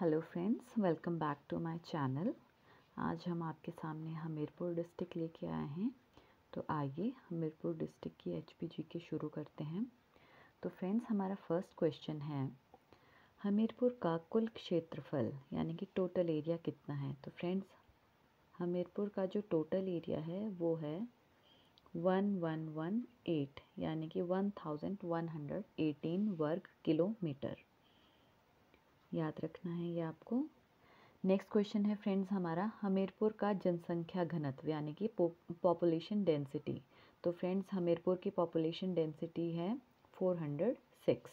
Hello friends welcome back to my channel आज हम आपके सामने हमीरपुर डिस्ट्रिक्ट लेके आए हैं तो आइए हमीरपुर डिस्ट्रिक्ट की एच के शुरू करते हैं तो फ्रेंड्स हमारा फर्स्ट क्वेश्चन है हमीरपुर का कुल क्षेत्रफल यानी कि टोटल एरिया कितना है तो फ्रेंड्स हमीरपुर का जो टोटल एरिया है वो है वन वन वन एट यानी कि one thousand one hundred eighteen वर्ग किलोमीटर याद रखना है ये आपको नेक्स्ट क्वेश्चन है फ्रेंड्स हमारा हमीरपुर का जनसंख्या घनत्व यानी कि पॉपुलेशन डेंसिटी तो फ्रेंड्स हमीरपुर की पॉपुलेशन डेंसिटी है 406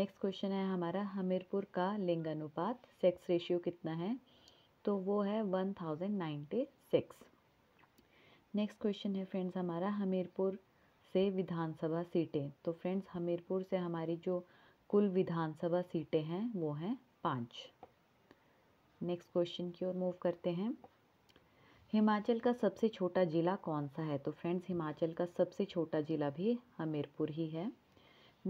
नेक्स्ट क्वेश्चन है हमारा हमीरपुर का लिंग अनुपात सेक्स रेशियो कितना है तो वो है 1096 नेक्स्ट क्वेश्चन है फ्रेंड्स हमारा हमीरपुर से विधानसभा सीटें तो फ्रेंड्स हमीरपुर से हमारी जो कुल विधानसभा सीटें हैं वो हैं पाँच नेक्स्ट क्वेश्चन की ओर मूव करते हैं हिमाचल का सबसे छोटा ज़िला कौन सा है तो फ्रेंड्स हिमाचल का सबसे छोटा ज़िला भी हमीरपुर ही है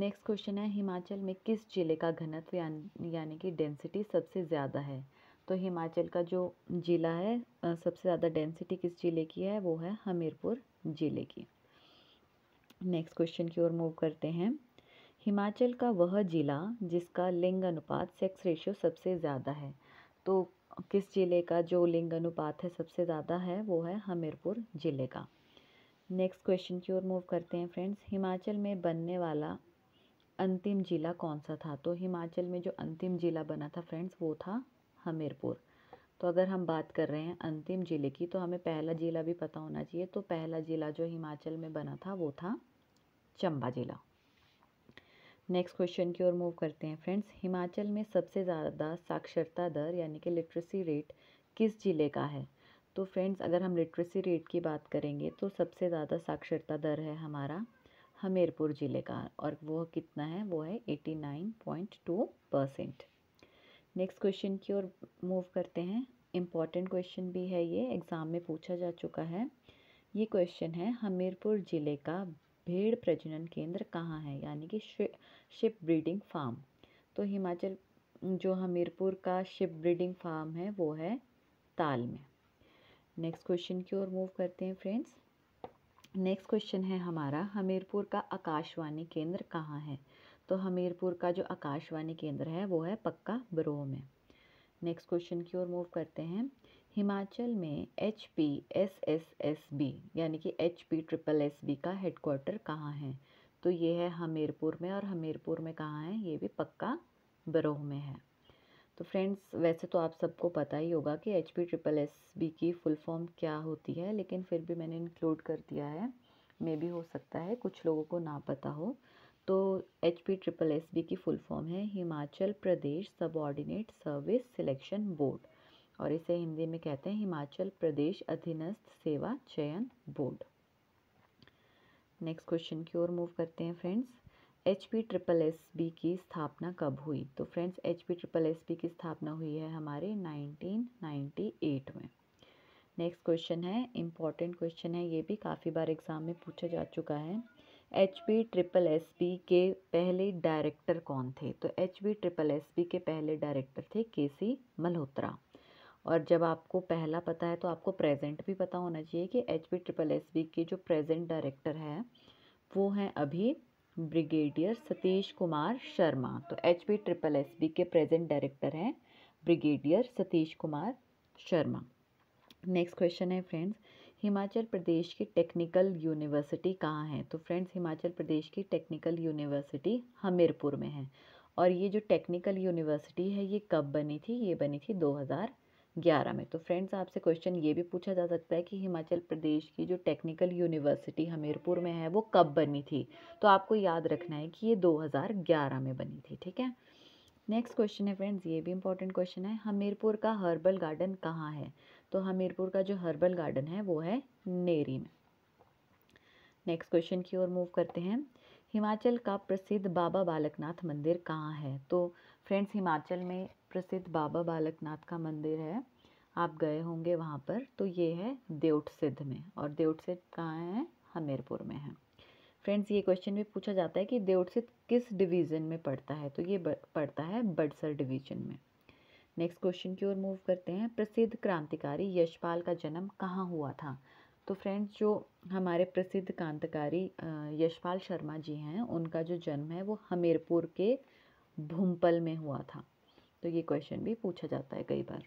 नेक्स्ट क्वेश्चन है हिमाचल में किस ज़िले का घनत्व यानी कि डेंसिटी सबसे ज़्यादा है तो हिमाचल का जो ज़िला है सबसे ज़्यादा डेंसिटी किस ज़िले की है वो है हमीरपुर ज़िले की नेक्स्ट क्वेश्चन की ओर मूव करते हैं हिमाचल का वह ज़िला जिसका लिंग अनुपात सेक्स रेशियो सबसे ज़्यादा है तो किस ज़िले का जो लिंग अनुपात है सबसे ज़्यादा है वो है हमीरपुर ज़िले का नेक्स्ट क्वेश्चन की ओर मूव करते हैं फ्रेंड्स हिमाचल में बनने वाला अंतिम ज़िला कौन सा था तो हिमाचल में जो अंतिम ज़िला बना था फ्रेंड्स वो था हमीरपुर तो अगर हम बात कर रहे हैं अंतिम ज़िले की तो हमें पहला ज़िला भी पता होना चाहिए तो पहला ज़िला जो हिमाचल में बना था वो था चंबा ज़िला नेक्स्ट क्वेश्चन की ओर मूव करते हैं फ्रेंड्स हिमाचल में सबसे ज़्यादा साक्षरता दर यानी कि लिटरेसी रेट किस ज़िले का है तो फ्रेंड्स अगर हम लिटरेसी रेट की बात करेंगे तो सबसे ज़्यादा साक्षरता दर है हमारा हमीरपुर ज़िले का और वो कितना है वो है eighty nine point two percent next question की ओर मूव करते हैं इम्पॉर्टेंट क्वेश्चन भी है ये एग्ज़ाम में पूछा जा चुका है ये क्वेश्चन है हमीरपुर ज़िले का भेड़ प्रजनन केंद्र कहाँ है यानी कि शिप ब्रीडिंग फार्म तो हिमाचल जो हमीरपुर का शिप ब्रीडिंग फार्म है वो है ताल में नेक्स्ट क्वेश्चन की ओर मूव करते हैं फ्रेंड्स नेक्स्ट क्वेश्चन है हमारा हमीरपुर का आकाशवाणी केंद्र कहाँ है तो हमीरपुर का जो आकाशवाणी केंद्र है वो है पक्का बरोह में नेक्स्ट क्वेश्चन की ओर मूव करते हैं हिमाचल में H P S S S B यानी कि H P triple S B का हेडक्वार्टर कहाँ है तो ये है हमीरपुर में और हमीरपुर में कहाँ है ये भी पक्का बरोह में है तो फ्रेंड्स वैसे तो आप सबको पता ही होगा कि H P triple S B की फुल फॉर्म क्या होती है लेकिन फिर भी मैंने इंक्लूड कर दिया है मे भी हो सकता है कुछ लोगों को ना पता हो तो H P triple S B की फुल फॉर्म है Himachal Pradesh ordinate service selection board और इसे हिंदी में कहते हैं हिमाचल प्रदेश अधीनस्थ सेवा चयन बोर्ड नेक्स्ट क्वेश्चन की ओर मूव करते हैं friends H P triple S B की स्थापना कब हुई तो friends H P triple S B की स्थापना हुई है हमारे 1998 में नेक्स्ट क्वेश्चन है इम्पॉर्टेंट क्वेश्चन है ये भी काफ़ी बार एग्ज़ाम में पूछा जा चुका है H P triple S B के पहले डायरेक्टर कौन थे तो H P triple S B के पहले डायरेक्टर थे के सी मल्होत्रा और जब आपको पहला पता है तो आपको प्रेजेंट भी पता होना चाहिए कि H P triple S B के जो प्रेजेंट डायरेक्टर है वो हैं अभी ब्रिगेडियर सतीश कुमार शर्मा तो H P triple S B के प्रेजेंट डायरेक्टर हैं brigadier Satish Kumar Sharma next question है फ्रेंड्स हिमाचल प्रदेश की टेक्निकल यूनिवर्सिटी कहाँ है तो फ्रेंड्स हिमाचल प्रदेश की टेक्निकल यूनिवर्सिटी हमीरपुर में है और ये जो टेक्निकल यूनिवर्सिटी है ये कब बनी थी ये बनी थी ग्यारह में तो फ्रेंड्स आपसे क्वेश्चन ये भी पूछा जा सकता है कि हिमाचल प्रदेश की जो टेक्निकल यूनिवर्सिटी हमीरपुर में है वो कब बनी थी तो आपको याद रखना है कि ये 2011 में बनी थी ठीक है नेक्स्ट क्वेश्चन है फ्रेंड्स ये भी इंपॉर्टेंट क्वेश्चन है हमीरपुर का हर्बल गार्डन कहाँ है तो हमीरपुर का जो हर्बल गार्डन है वो है नेरी में नेक्स्ट क्वेश्चन की ओर मूव करते हैं हिमाचल का प्रसिद्ध बाबा बालकनाथ मंदिर कहाँ है तो फ्रेंड्स हिमाचल में प्रसिद्ध बाबा बालकनाथ का मंदिर है आप गए होंगे वहाँ पर तो ये है देवठ सिद्ध में और देवठ सिद्ध कहाँ है हमीरपुर में है फ्रेंड्स ये क्वेश्चन भी पूछा जाता है कि देवठ सिद्ध किस डिवीज़न में पड़ता है तो ये पड़ता है बड़सर डिवीज़न में नेक्स्ट क्वेश्चन की ओर मूव करते हैं प्रसिद्ध क्रांतिकारी यशपाल का जन्म कहाँ हुआ था तो फ्रेंड्स जो हमारे प्रसिद्ध कांतकारी यशपाल शर्मा जी हैं उनका जो जन्म है वो हमीरपुर के भूमपल में हुआ था तो ये क्वेश्चन भी पूछा जाता है कई बार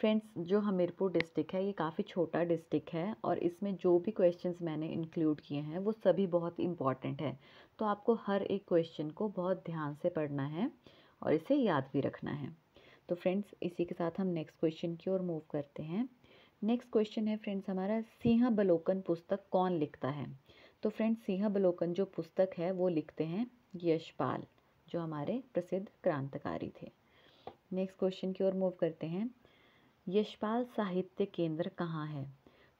फ्रेंड्स जो हमीरपुर डिस्ट्रिक्ट है ये काफ़ी छोटा डिस्ट्रिक्ट है और इसमें जो भी क्वेश्चंस मैंने इंक्लूड किए हैं वो सभी बहुत इम्पॉर्टेंट है तो आपको हर एक क्वेश्चन को बहुत ध्यान से पढ़ना है और इसे याद भी रखना है तो फ्रेंड्स इसी के साथ हम नेक्स्ट क्वेश्चन की ओर मूव करते हैं नेक्स्ट क्वेश्चन है फ्रेंड्स हमारा सिंह बलोकन पुस्तक कौन लिखता है तो फ्रेंड्स सिंह बलोकन जो पुस्तक है वो लिखते हैं यशपाल जो हमारे प्रसिद्ध क्रांतिकारी थे नेक्स्ट क्वेश्चन की ओर मूव करते हैं यशपाल साहित्य केंद्र कहाँ है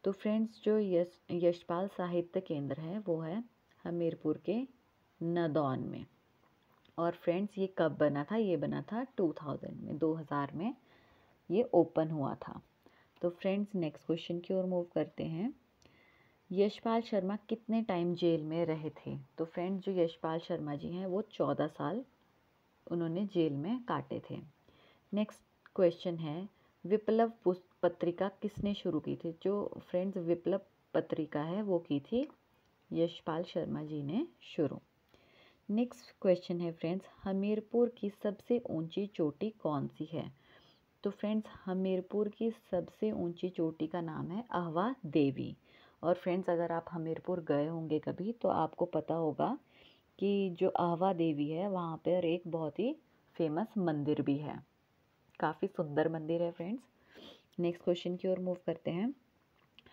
तो फ्रेंड्स जो यश यशपाल साहित्य केंद्र है वो है हमीरपुर के नदौन में और फ्रेंड्स ये कब बना था ये बना था 2000 में 2000 में ये ओपन हुआ था तो फ्रेंड्स नेक्स्ट क्वेश्चन की ओर मूव करते हैं यशपाल शर्मा कितने टाइम जेल में रहे थे तो फ्रेंड्स जो यशपाल शर्मा जी हैं वो चौदह साल उन्होंने जेल में काटे थे नेक्स्ट क्वेश्चन है विप्लव पत्रिका किसने शुरू की थी जो फ्रेंड्स विप्लव पत्रिका है वो की थी यशपाल शर्मा जी ने शुरू नेक्स्ट क्वेश्चन है फ्रेंड्स हमीरपुर की सबसे ऊंची चोटी कौन सी है तो फ्रेंड्स हमीरपुर की सबसे ऊंची चोटी का नाम है अहवा देवी और फ्रेंड्स अगर आप हमीरपुर गए होंगे कभी तो आपको पता होगा कि जो अहवा देवी है वहाँ पर एक बहुत ही फेमस मंदिर भी है काफ़ी सुंदर मंदिर है फ्रेंड्स नेक्स्ट क्वेश्चन की ओर मूव करते हैं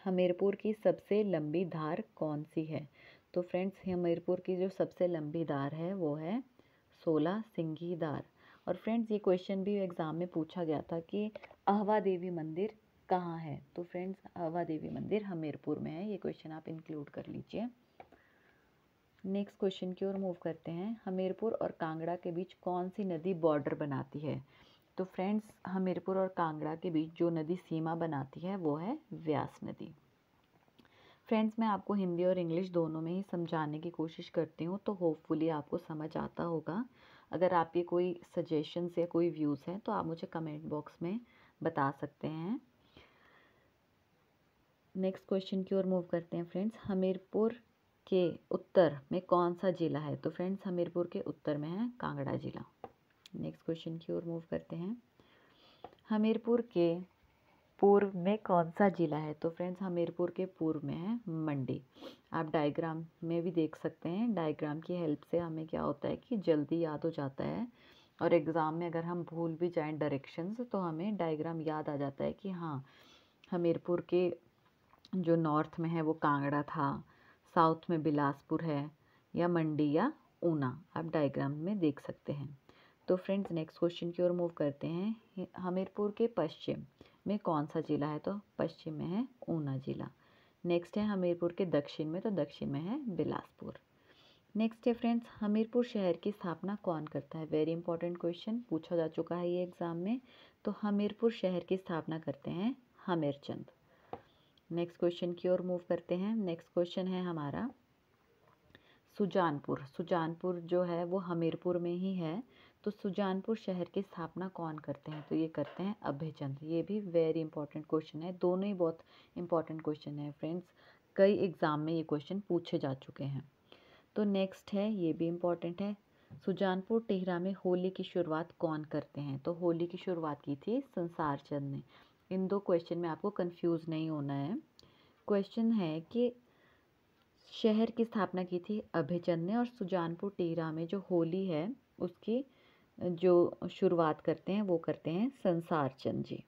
हमीरपुर की सबसे लंबी धार कौन सी है तो फ्रेंड्स हमीरपुर की जो सबसे लंबी धार है वो है सोलह सिंगी धार और फ्रेंड्स ये क्वेश्चन भी एग्ज़ाम में पूछा गया था कि अहवा देवी मंदिर कहाँ है तो फ्रेंड्स अहवा देवी मंदिर हमीरपुर में है ये क्वेश्चन आप इंक्लूड कर लीजिए नेक्स्ट क्वेश्चन की ओर मूव करते हैं हमीरपुर और कांगड़ा के बीच कौन सी नदी बॉर्डर बनाती है तो फ्रेंड्स हमीरपुर और कांगड़ा के बीच जो नदी सीमा बनाती है वो है व्यास नदी फ्रेंड्स मैं आपको हिंदी और इंग्लिश दोनों में ही समझाने की कोशिश करती हूँ तो होपफुली आपको समझ आता होगा अगर आपके कोई सजेशन्स या कोई व्यूज़ हैं तो आप मुझे कमेंट बॉक्स में बता सकते हैं नेक्स्ट क्वेश्चन की ओर मूव करते हैं फ्रेंड्स हमीरपुर के उत्तर में कौन सा ज़िला है तो फ्रेंड्स हमीरपुर के उत्तर में है कांगड़ा ज़िला नेक्स्ट क्वेश्चन की ओर मूव करते हैं हमीरपुर के पूर्व में कौन सा ज़िला है तो फ्रेंड्स हमीरपुर के पूर्व में है मंडी आप डायग्राम में भी देख सकते हैं डायग्राम की हेल्प से हमें क्या होता है कि जल्दी याद हो जाता है और एग्ज़ाम में अगर हम भूल भी जाएं डायरेक्शंस तो हमें डायग्राम याद आ जाता है कि हाँ हमीरपुर के जो नॉर्थ में है वो कांगड़ा था साउथ में बिलासपुर है या मंडी या ऊना आप डायग्राम में देख सकते हैं तो फ्रेंड्स नेक्स्ट क्वेश्चन की ओर मूव करते हैं हमीरपुर के पश्चिम में कौन सा ज़िला है तो पश्चिम में है ऊना ज़िला नेक्स्ट है हमीरपुर के दक्षिण में तो दक्षिण में है बिलासपुर नेक्स्ट है फ्रेंड्स हमीरपुर शहर की स्थापना कौन करता है वेरी इंपॉर्टेंट क्वेश्चन पूछा जा चुका है ये एग्ज़ाम में तो हमीरपुर शहर की स्थापना करते हैं हमीरचंद नेक्स्ट क्वेश्चन की ओर मूव करते हैं नेक्स्ट क्वेश्चन है हमारा सुजानपुर सुजानपुर जो है वो हमीरपुर में ही है तो सुजानपुर शहर की स्थापना कौन करते हैं तो ये करते हैं अभयचंद ये भी वेरी इंपॉर्टेंट क्वेश्चन है दोनों ही बहुत इंपॉर्टेंट क्वेश्चन है फ्रेंड्स कई एग्ज़ाम में ये क्वेश्चन पूछे जा चुके हैं तो नेक्स्ट है ये भी इम्पॉर्टेंट है सुजानपुर टेहरा में होली की शुरुआत कौन करते हैं तो होली की शुरुआत की थी संसार चंद ने इन दो क्वेश्चन में आपको कंफ्यूज नहीं होना है क्वेश्चन है कि शहर की स्थापना की थी अभयचंद ने और सुजानपुर टेहरा में जो होली है उसकी जो शुरुआत करते हैं वो करते हैं संसार चंद जी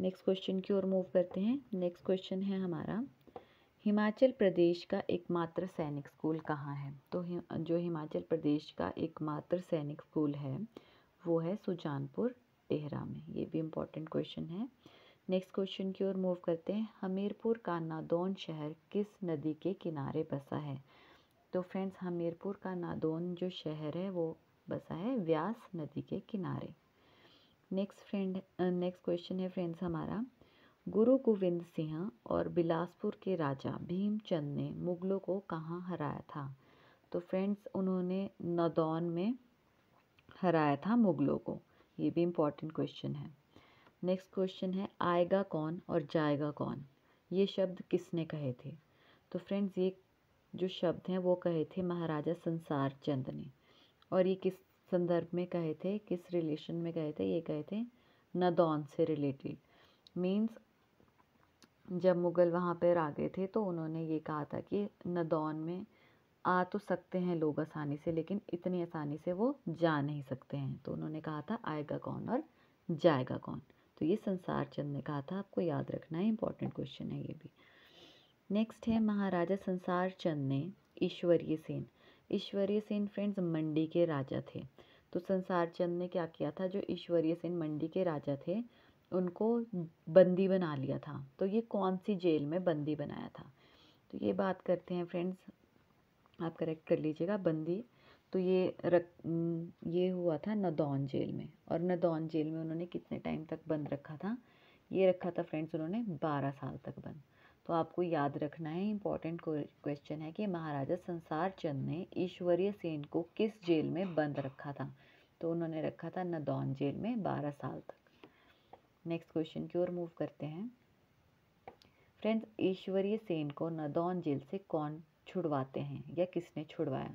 नेक्स्ट क्वेश्चन की ओर मूव करते हैं नेक्स्ट क्वेश्चन है हमारा हिमाचल प्रदेश का एकमात्र सैनिक स्कूल कहाँ है तो हि, जो हिमाचल प्रदेश का एकमात्र सैनिक स्कूल है वो है सुजानपुर टेहरा में ये भी इम्पोर्टेंट क्वेश्चन है नेक्स्ट क्वेश्चन की ओर मूव करते हैं हमीरपुर का नादौन शहर किस नदी के किनारे बसा है तो फ्रेंड्स हमीरपुर का नादौन जो शहर है वो बसा है व्यास नदी के किनारे नेक्स्ट फ्रेंड नेक्स्ट क्वेश्चन है फ्रेंड्स हमारा गुरु गोविंद सिंह और बिलासपुर के राजा भीमचंद ने मुगलों को कहाँ हराया था तो फ्रेंड्स उन्होंने नदौन में हराया था मुगलों को ये भी इम्पॉर्टेंट क्वेश्चन है नेक्स्ट क्वेश्चन है आएगा कौन और जाएगा कौन ये शब्द किसने कहे थे तो फ्रेंड्स ये जो शब्द हैं वो कहे थे महाराजा संसार चंद ने और ये किस संदर्भ में कहे थे किस रिलेशन में कहे थे ये कहे थे नदौन से रिलेटेड मीन्स जब मुग़ल वहाँ पर आ गए थे तो उन्होंने ये कहा था कि नदौन में आ तो सकते हैं लोग आसानी से लेकिन इतनी आसानी से वो जा नहीं सकते हैं तो उन्होंने कहा था आएगा कौन और जाएगा कौन तो ये संसार चंद ने कहा था आपको याद रखना है इंपॉर्टेंट क्वेश्चन है ये भी नेक्स्ट है महाराजा संसार चंद ने ईश्वरीय सेन ईश्वरीय सेन फ्रेंड्स मंडी के राजा थे तो संसार चंद ने क्या किया था जो ईश्वरीय सेन मंडी के राजा थे उनको बंदी बना लिया था तो ये कौन सी जेल में बंदी बनाया था तो ये बात करते हैं फ्रेंड्स आप करेक्ट कर लीजिएगा बंदी तो ये रख ये हुआ था नदौन जेल में और नदौन जेल में उन्होंने कितने टाइम तक बंद रखा था ये रखा था फ्रेंड्स उन्होंने बारह साल तक बंद तो आपको याद रखना है इम्पॉर्टेंट क्वेश्चन है कि महाराजा संसार चंद ने ईश्वरीय सेन को किस जेल में बंद रखा था तो उन्होंने रखा था नदौन जेल में बारह साल तक नेक्स्ट क्वेश्चन की ओर मूव करते हैं फ्रेंड्स ईश्वरीय सेन को नदौन जेल से कौन छुड़वाते हैं या किसने छुड़वाया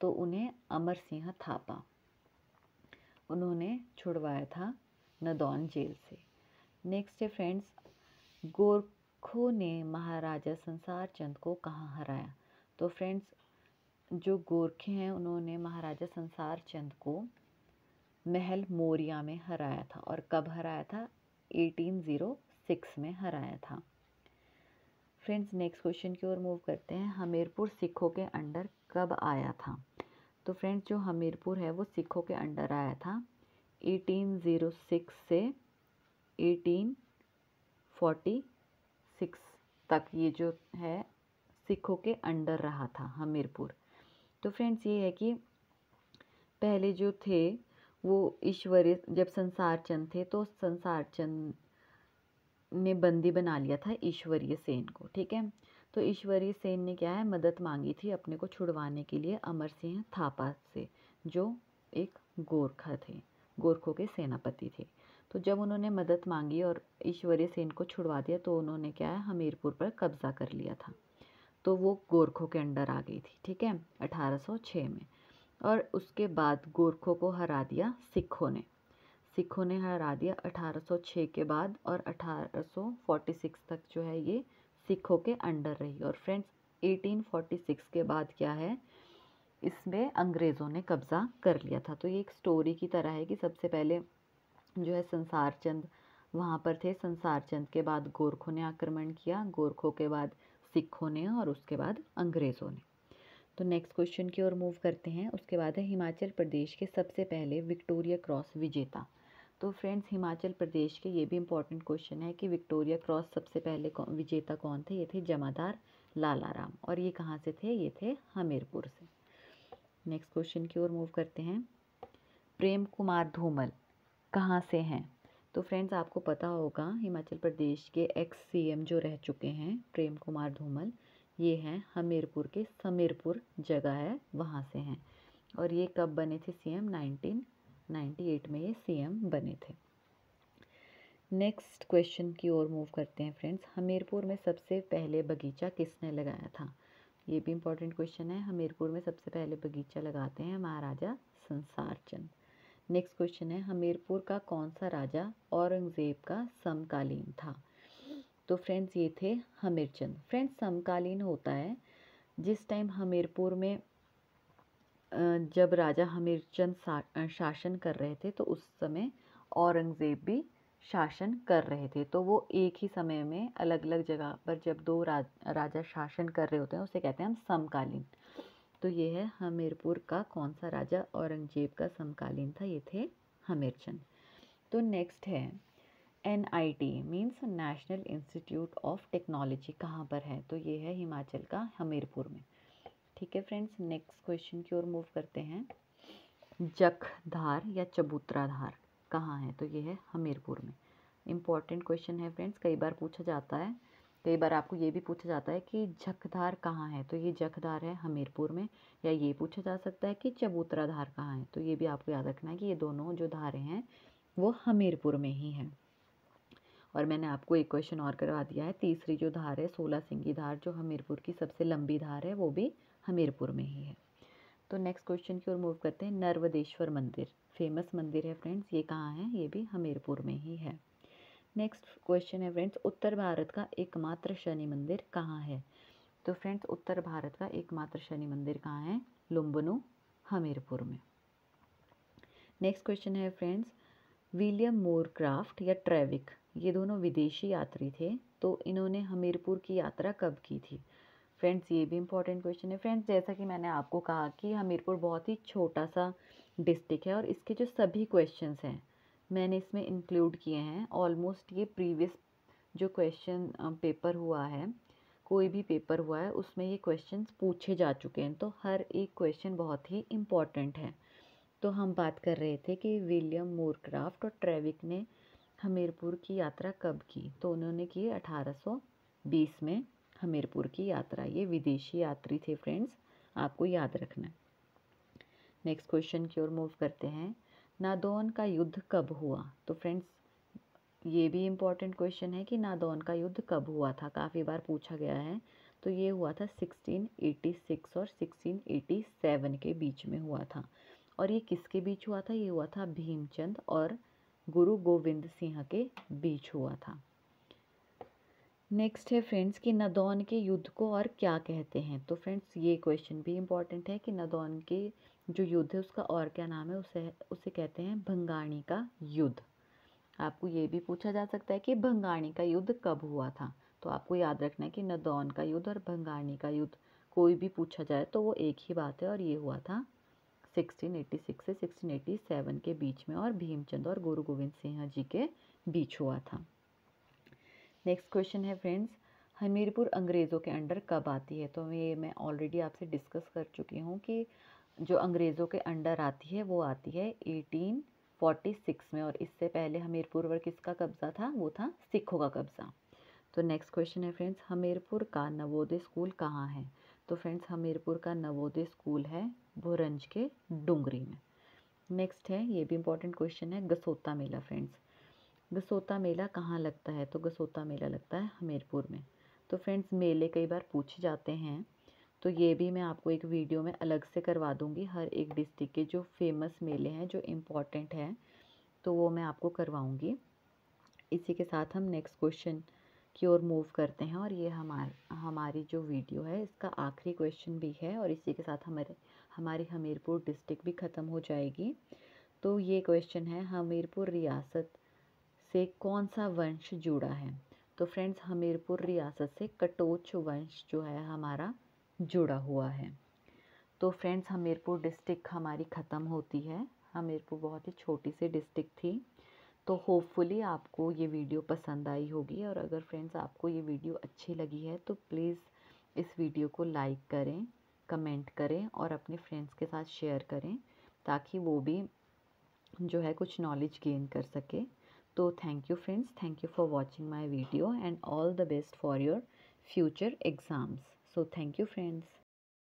तो उन्हें अमर सिंह थापा उन्होंने छुड़वाया था नदौन जेल से नेक्स्ट है फ्रेंड्स गोर खो ने महाराजा संसार चंद को कहाँ हराया तो फ्रेंड्स जो गोरखे हैं उन्होंने महाराजा संसार चंद को महल मोरिया में हराया था और कब हराया था 1806 में हराया था फ्रेंड्स नेक्स्ट क्वेश्चन की ओर मूव करते हैं हमीरपुर सिखों के अंडर कब आया था तो फ्रेंड्स जो हमीरपुर है वो सिखों के अंडर आया था 1806 से 1840 सिक्स तक ये जो है सिखों के अंडर रहा था हमीरपुर तो फ्रेंड्स ये है कि पहले जो थे वो ईश्वरी जब संसार चंद थे तो संसार चंद ने बंदी बना लिया था ईश्वरीय सेन को ठीक है तो ईश्वरीय सेन ने क्या है मदद मांगी थी अपने को छुड़वाने के लिए अमर सिंह थापा से जो एक गोरखा थे गोरखों के सेनापति थे तो जब उन्होंने मदद मांगी और ईश्वरीय सेन को छुड़वा दिया तो उन्होंने क्या है हमीरपुर पर कब्जा कर लिया था तो वो गोरखों के अंडर आ गई थी ठीक है 1806 में और उसके बाद गोरखों को हरा दिया सिखों ने सिखों ने हरा दिया 1806 के बाद और 1846 तक जो है ये सिखों के अंडर रही और फ्रेंड्स 1846 के बाद क्या है इसमें अंग्रेज़ों ने कब्ज़ा कर लिया था तो ये एक स्टोरी की तरह है कि सबसे पहले जो है संसार चंद वहाँ पर थे संसार चंद के बाद गोरखों ने आक्रमण किया गोरखों के बाद सिखों ने और उसके बाद अंग्रेज़ों ने तो नेक्स्ट क्वेश्चन की ओर मूव करते हैं उसके बाद है हिमाचल प्रदेश के सबसे पहले विक्टोरिया क्रॉस विजेता तो फ्रेंड्स हिमाचल प्रदेश के ये भी इम्पोर्टेंट क्वेश्चन है कि विक्टोरिया क्रॉस सबसे पहले कौन विजेता कौन थे ये थे जमादार लालाराम और ये कहाँ से थे ये थे हमीरपुर से नेक्स्ट क्वेश्चन की ओर मूव करते हैं प्रेम कुमार धूमल कहाँ से हैं तो फ्रेंड्स आपको पता होगा हिमाचल प्रदेश के एक्स सीएम जो रह चुके हैं प्रेम कुमार धूमल ये हैं हमीरपुर के समीरपुर जगह है वहाँ से हैं और ये कब बने थे सीएम 1998 में ये सीएम बने थे नेक्स्ट क्वेश्चन की ओर मूव करते हैं फ्रेंड्स हमीरपुर में सबसे पहले बगीचा किसने लगाया था ये भी इम्पोर्टेंट क्वेश्चन है हमीरपुर में सबसे पहले बगीचा लगाते हैं महाराजा संसार चंद नेक्स्ट क्वेश्चन है हमीरपुर का कौन सा राजा औरंगज़ेब का समकालीन था तो फ्रेंड्स ये थे हमीरचंद फ्रेंड्स समकालीन होता है जिस टाइम हमीरपुर में जब राजा हमीरचंद शासन कर रहे थे तो उस समय औरंगज़ेब भी शासन कर रहे थे तो वो एक ही समय में अलग अलग जगह पर जब दो राज, राजा शासन कर रहे होते हैं उसे कहते हैं हम समकालीन तो ये है हमीरपुर का कौन सा राजा औरंगजेब का समकालीन था ये थे हमीरचंद तो नेक्स्ट है N I T means national institute of technology कहाँ पर है तो ये है हिमाचल का हमीरपुर में ठीक है फ्रेंड्स नेक्स्ट क्वेश्चन की ओर मूव करते हैं जख धार या चबूतरा धार कहाँ है तो ये है हमीरपुर में इम्पॉर्टेंट क्वेश्चन है फ्रेंड्स कई बार पूछा जाता है कई बार आपको ये भी पूछा जाता है कि झकधार कहाँ है तो ये जखधार है हमीरपुर में या ये पूछा जा सकता है कि चबूतरा धार कहाँ है तो ये भी आपको याद रखना है कि ये दोनों जो धारें हैं वो हमीरपुर में ही हैं और मैंने आपको एक क्वेश्चन और करवा दिया है तीसरी जो धार है सोलह सिंगी धार जो हमीरपुर की सबसे लंबी धार है वो भी हमीरपुर में ही है तो नेक्स्ट क्वेश्चन की ओर मूव करते हैं नर्वदेश्वर मंदिर फेमस मंदिर है फ्रेंड्स ये कहाँ है ये भी हमीरपुर में ही है नेक्स्ट क्वेश्चन है फ्रेंड्स उत्तर भारत का एकमात्र शनि मंदिर कहाँ है तो फ्रेंड्स उत्तर भारत का एकमात्र शनि मंदिर कहाँ है लुम्बनू हमीरपुर में नेक्स्ट क्वेश्चन है फ्रेंड्स विलियम मोरक्राफ्ट या ट्रेविक ये दोनों विदेशी यात्री थे तो इन्होंने हमीरपुर की यात्रा कब की थी फ्रेंड्स ये भी इम्पोर्टेंट क्वेश्चन है फ्रेंड्स जैसा कि मैंने आपको कहा कि हमीरपुर बहुत ही छोटा सा डिस्ट्रिक्ट है और इसके जो सभी क्वेश्चंस हैं मैंने इसमें इंक्लूड किए हैं ऑलमोस्ट ये प्रीवियस जो क्वेश्चन पेपर हुआ है कोई भी पेपर हुआ है उसमें ये क्वेश्चन पूछे जा चुके हैं तो हर एक क्वेश्चन बहुत ही इम्पॉर्टेंट है तो हम बात कर रहे थे कि विलियम मोरक्राफ्ट और ट्रेविक ने हमीरपुर की यात्रा कब की तो उन्होंने की 1820 में हमीरपुर की यात्रा ये विदेशी यात्री थे फ्रेंड्स आपको याद रखना नेक्स्ट क्वेश्चन की ओर मूव करते हैं नादौन का युद्ध कब हुआ तो फ्रेंड्स ये भी इम्पॉर्टेंट क्वेश्चन है कि नादौन का युद्ध कब हुआ था काफ़ी बार पूछा गया है तो ये हुआ था 1686 और 1687 के बीच में हुआ था और ये किसके बीच हुआ था ये हुआ था भीमचंद और गुरु गोविंद सिंह के बीच हुआ था नेक्स्ट है फ्रेंड्स कि नदौन के युद्ध को और क्या कहते हैं तो फ्रेंड्स ये क्वेश्चन भी इम्पॉर्टेंट है कि नदौन के जो युद्ध है उसका और क्या नाम है उसे उसे कहते हैं भंगाणी का युद्ध आपको ये भी पूछा जा सकता है कि भंगाणी का युद्ध कब हुआ था तो आपको याद रखना है कि नदौन का युद्ध और भंगाणी का युद्ध कोई भी पूछा जाए तो वो एक ही बात है और ये हुआ था 1686 से 1687 के बीच में और भीमचंद और गुरु गोविंद सिंह जी के बीच हुआ था नेक्स्ट क्वेश्चन है फ्रेंड्स हमीरपुर अंग्रेज़ों के अंडर कब आती है तो ये मैं ऑलरेडी आपसे डिस्कस कर चुकी हूँ कि जो अंग्रेज़ों के अंडर आती है वो आती है 1846 में और इससे पहले हमीरपुर पर किसका कब्ज़ा था वो था सिखों का कब्ज़ा तो नेक्स्ट क्वेश्चन है फ्रेंड्स हमीरपुर का नवोदय स्कूल कहाँ है तो फ्रेंड्स हमीरपुर का नवोदय स्कूल है भुरंज के डूंगरी में नेक्स्ट है ये भी इम्पोर्टेंट क्वेश्चन है गसोता मेला फ्रेंड्स गसोता मेला कहाँ लगता है तो गसोता मेला लगता है हमीरपुर में तो फ्रेंड्स मेले कई बार पूछे जाते हैं तो ये भी मैं आपको एक वीडियो में अलग से करवा दूँगी हर एक डिस्ट्रिक्ट के जो फेमस मेले हैं जो इम्पॉर्टेंट हैं तो वो मैं आपको करवाऊँगी इसी के साथ हम नेक्स्ट क्वेश्चन की ओर मूव करते हैं और ये हमार हमारी जो वीडियो है इसका आखिरी क्वेश्चन भी है और इसी के साथ हमारे हमारी हमीरपुर डिस्ट्रिक्ट भी ख़त्म हो जाएगी तो ये क्वेश्चन है हमीरपुर रियासत से कौन सा वंश जुड़ा है तो फ्रेंड्स हमीरपुर रियासत से कटोच वंश जो है हमारा जुड़ा हुआ है तो फ्रेंड्स हमीरपुर डिस्ट्रिक्ट हमारी ख़त्म होती है हमीरपुर बहुत ही छोटी सी डिस्ट्रिक्ट थी तो होपफुली आपको ये वीडियो पसंद आई होगी और अगर फ्रेंड्स आपको ये वीडियो अच्छी लगी है तो प्लीज़ इस वीडियो को लाइक करें कमेंट करें और अपने फ्रेंड्स के साथ शेयर करें ताकि वो भी जो है कुछ नॉलेज गेन कर सके तो thank you friends thank you for watching my video and all the best for your future exams So, thank you, friends.